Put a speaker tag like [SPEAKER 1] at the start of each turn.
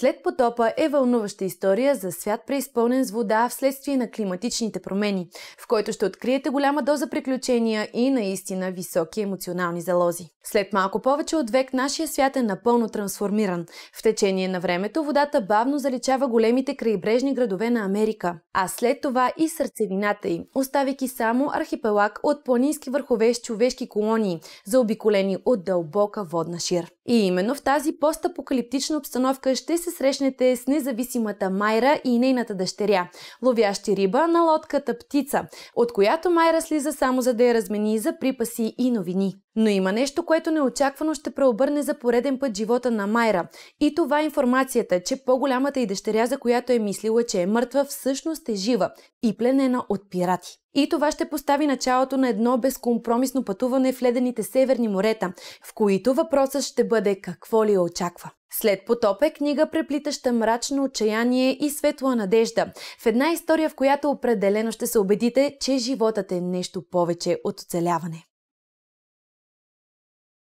[SPEAKER 1] След потопа е вълнуваща история за свят преизпълнен с вода вследствие на климатичните промени, в който ще откриете голяма доза приключения и наистина високи емоционални залози. След малко повече от век нашия свят е напълно трансформиран. В течение на времето водата бавно заличава големите крайбрежни градове на Америка, а след това и сърцевината им, оставяйки само архипелаг от планински върхове с човешки колонии, заобиколени от дълбока водна шир. И именно в тази постапокалиптична обстановка ще се се срещнете с независимата Майра и нейната дъщеря, ловящи риба на лодката Птица, от която Майра слиза само за да я размени за припаси и новини. Но има нещо, което неочаквано ще преобърне за пореден път живота на Майра. И това е информацията, че по-голямата и дъщеря, за която е мислила, че е мъртва, всъщност е жива и пленена от пирати. И това ще постави началото на едно безкомпромисно пътуване в ледените северни морета, в които въпросът ще бъде какво ли я очаква. След потоп е книга, преплитаща мрачно отчаяние и светла надежда. В една история, в която определено ще се убедите, че животът е нещо повече от оцеляване.